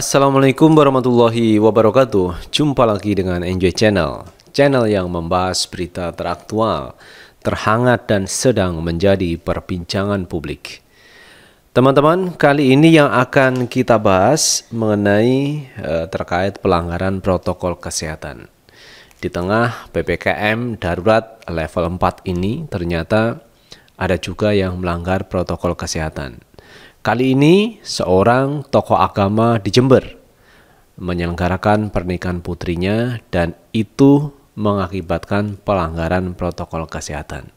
Assalamualaikum warahmatullahi wabarakatuh. Jumpa lagi dengan Enjoy Channel, channel yang membahas berita teraktual, terhangat dan sedang menjadi perbincangan publik. Teman-teman, kali ini yang akan kita bahas mengenai eh, terkait pelanggaran protokol kesehatan. Di tengah PPKM darurat level 4 ini ternyata ada juga yang melanggar protokol kesehatan. Kali ini seorang tokoh agama di Jember menyelenggarakan pernikahan putrinya dan itu mengakibatkan pelanggaran protokol kesehatan.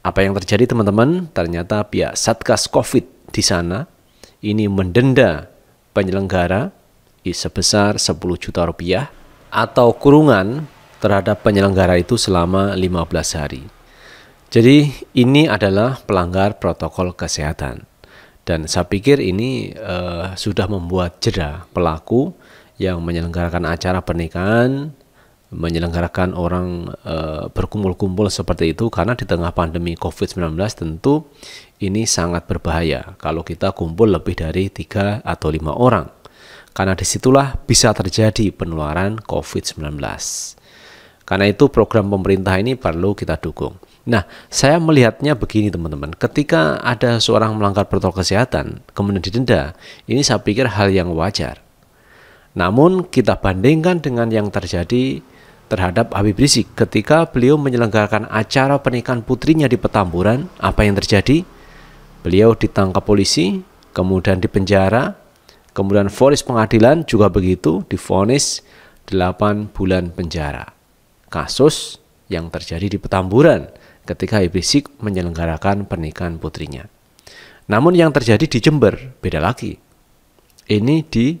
Apa yang terjadi teman-teman? Ternyata pihak Satgas Covid di sana ini mendenda penyelenggara sebesar 10 juta rupiah atau kurungan terhadap penyelenggara itu selama 15 hari. Jadi ini adalah pelanggar protokol kesehatan. Dan saya pikir ini uh, sudah membuat jera pelaku yang menyelenggarakan acara pernikahan, menyelenggarakan orang uh, berkumpul-kumpul seperti itu karena di tengah pandemi COVID-19 tentu ini sangat berbahaya kalau kita kumpul lebih dari tiga atau lima orang karena disitulah bisa terjadi penularan COVID-19. Karena itu program pemerintah ini perlu kita dukung. Nah, saya melihatnya begini teman-teman. Ketika ada seorang melanggar protokol kesehatan, kemudian didenda, ini saya pikir hal yang wajar. Namun kita bandingkan dengan yang terjadi terhadap Habib Rizik ketika beliau menyelenggarakan acara pernikahan putrinya di Petamburan, apa yang terjadi? Beliau ditangkap polisi, kemudian dipenjara, kemudian vonis pengadilan juga begitu, difonis 8 bulan penjara kasus yang terjadi di Petamburan ketika Ibrisik menyelenggarakan pernikahan putrinya. Namun yang terjadi di Jember beda lagi. Ini di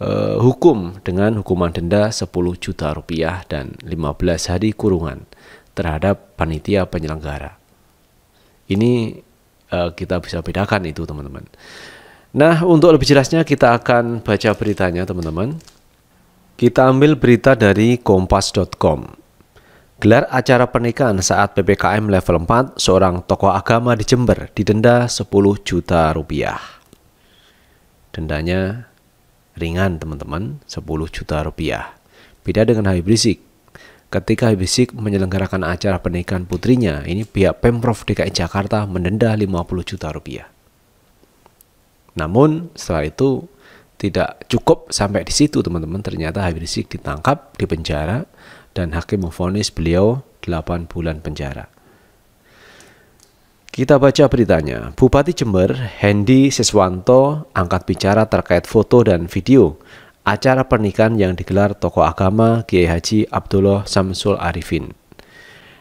eh, hukum dengan hukuman denda 10 juta rupiah dan 15 hari kurungan terhadap panitia penyelenggara. Ini eh, kita bisa bedakan itu teman-teman. Nah, untuk lebih jelasnya kita akan baca beritanya teman-teman. Kita ambil berita dari kompas.com. Gelar acara pernikahan saat PPKM level 4, seorang tokoh agama di Jember didenda 10 juta rupiah. Dendanya ringan teman-teman, 10 juta rupiah. Beda dengan Habib Rizik. Ketika Habib Rizik menyelenggarakan acara pernikahan putrinya, ini pihak Pemprov DKI Jakarta mendenda 50 juta rupiah. Namun setelah itu tidak cukup sampai di situ teman-teman ternyata Habib Rizik ditangkap di penjara dan hakim memfonis beliau 8 bulan penjara. Kita baca beritanya. Bupati Jember, Hendi Siswanto angkat bicara terkait foto dan video acara pernikahan yang digelar tokoh agama Kiai Haji Abdullah Samsul Arifin.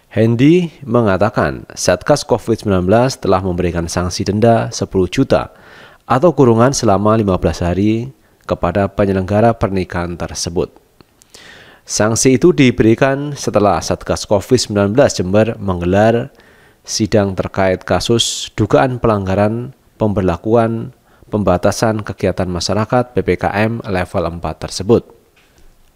Hendi mengatakan, Satgas COVID-19 telah memberikan sanksi denda 10 juta atau kurungan selama 15 hari kepada penyelenggara pernikahan tersebut. Sanksi itu diberikan setelah Satgas COVID-19 Jember menggelar sidang terkait kasus dugaan pelanggaran pemberlakuan pembatasan kegiatan masyarakat PPKM level 4 tersebut.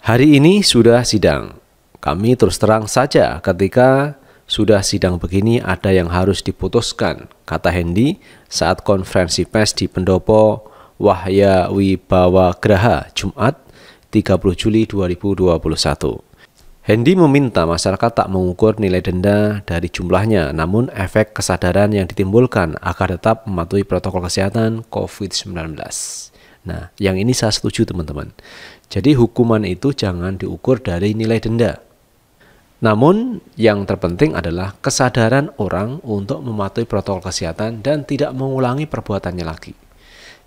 Hari ini sudah sidang. Kami terus terang saja ketika sudah sidang begini ada yang harus diputuskan, kata Hendy saat konferensi pers di Pendopo Wahya Wibawa Graha Jumat 30 Juli 2021. Hendy meminta masyarakat tak mengukur nilai denda dari jumlahnya, namun efek kesadaran yang ditimbulkan agar tetap mematuhi protokol kesehatan COVID-19. Nah, yang ini saya setuju teman-teman. Jadi hukuman itu jangan diukur dari nilai denda, namun, yang terpenting adalah kesadaran orang untuk mematuhi protokol kesehatan dan tidak mengulangi perbuatannya lagi.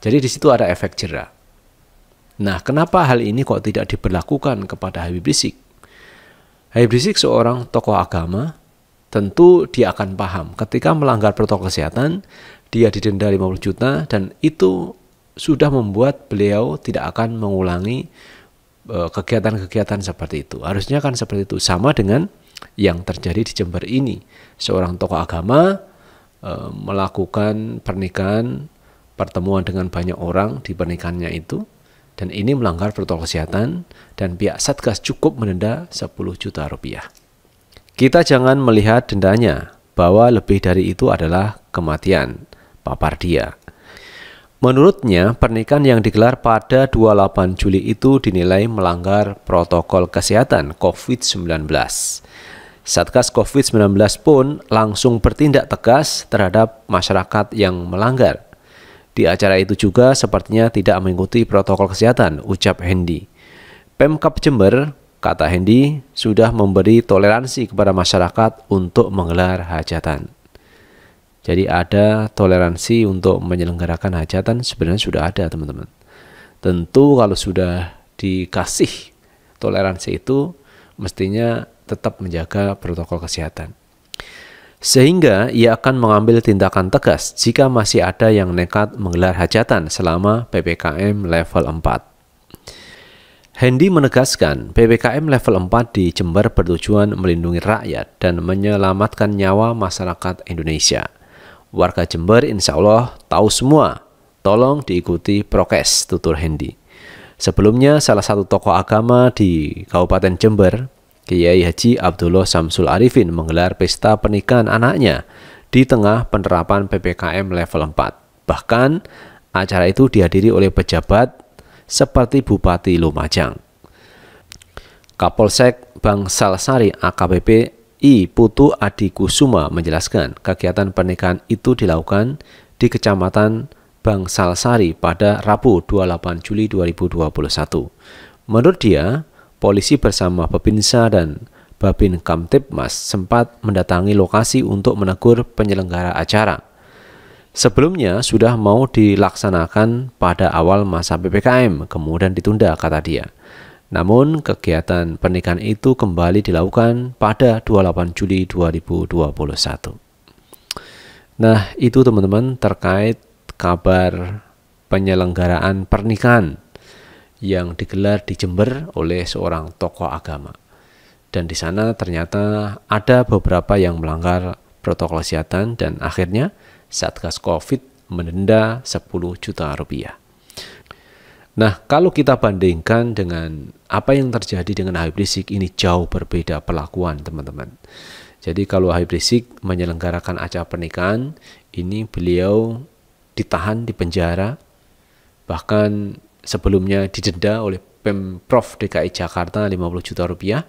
Jadi di situ ada efek jerah. Nah, kenapa hal ini kok tidak diberlakukan kepada Habib Rizik? Habib Rizik seorang tokoh agama, tentu dia akan paham ketika melanggar protokol kesehatan, dia didenda 50 juta dan itu sudah membuat beliau tidak akan mengulangi Eh, kegiatan-kegiatan seperti itu. Harusnya kan seperti itu. Sama dengan yang terjadi di Jember ini. Seorang tokoh agama e, melakukan pernikahan, pertemuan dengan banyak orang di pernikahannya itu. Dan ini melanggar protokol kesehatan dan pihak Satgas cukup menenda 10 juta rupiah. Kita jangan melihat dendanya bahwa lebih dari itu adalah kematian, papar dia. Menurutnya, pernikahan yang digelar pada 28 Juli itu dinilai melanggar protokol kesehatan COVID-19. Satgas COVID-19 pun langsung bertindak tegas terhadap masyarakat yang melanggar. Di acara itu juga sepertinya tidak mengikuti protokol kesehatan, ucap Hendy. Pemkap Jember, kata Hendy, sudah memberi toleransi kepada masyarakat untuk menggelar hajatan. Jadi ada toleransi untuk menyelenggarakan hajatan sebenarnya sudah ada teman-teman. Tentu kalau sudah dikasih toleransi itu mestinya tetap menjaga protokol kesehatan. Sehingga ia akan mengambil tindakan tegas jika masih ada yang nekat menggelar hajatan selama PPKM level 4. Hendy menegaskan, PPKM level 4 di Jember bertujuan melindungi rakyat dan menyelamatkan nyawa masyarakat Indonesia warga Jember insya Allah tahu semua. Tolong diikuti prokes, tutur Hendi. Sebelumnya salah satu tokoh agama di Kabupaten Jember, Kiai Haji Abdullah Samsul Arifin menggelar pesta pernikahan anaknya di tengah penerapan PPKM level 4. Bahkan acara itu dihadiri oleh pejabat seperti Bupati Lumajang. Kapolsek Bang Salsari AKBP I. Putu Adi Kusuma menjelaskan kegiatan pernikahan itu dilakukan di Kecamatan Bangsal Sari pada Rabu 28 Juli 2021. Menurut dia, polisi bersama Babinsa dan Babin Kamtipmas sempat mendatangi lokasi untuk menegur penyelenggara acara. Sebelumnya sudah mau dilaksanakan pada awal masa PPKM, kemudian ditunda, kata dia. Namun, kegiatan pernikahan itu kembali dilakukan pada 28 Juli 2021. Nah, itu teman-teman terkait kabar penyelenggaraan pernikahan yang digelar di Jember oleh seorang tokoh agama. Dan di sana ternyata ada beberapa yang melanggar protokol kesehatan dan akhirnya Satgas Covid mendenda 10 juta rupiah. Nah, kalau kita bandingkan dengan apa yang terjadi dengan Habib Rizik ini jauh berbeda perlakuan, teman-teman. Jadi kalau Habib Rizik menyelenggarakan acara pernikahan, ini beliau ditahan di penjara, bahkan sebelumnya didenda oleh Pemprov DKI Jakarta 50 juta rupiah.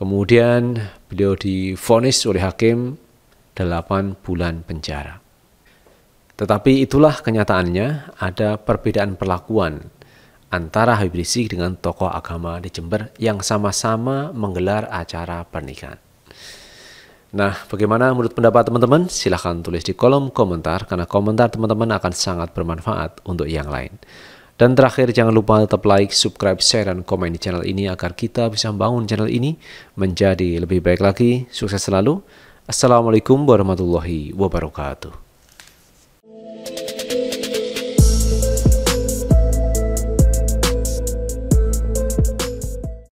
Kemudian beliau difonis oleh hakim 8 bulan penjara. Tetapi itulah kenyataannya ada perbedaan perlakuan antara Habib Rizik dengan tokoh agama di Jember yang sama-sama menggelar acara pernikahan. Nah, bagaimana menurut pendapat teman-teman? Silahkan tulis di kolom komentar karena komentar teman-teman akan sangat bermanfaat untuk yang lain. Dan terakhir jangan lupa tetap like, subscribe, share, dan komen di channel ini agar kita bisa membangun channel ini menjadi lebih baik lagi. Sukses selalu. Assalamualaikum warahmatullahi wabarakatuh.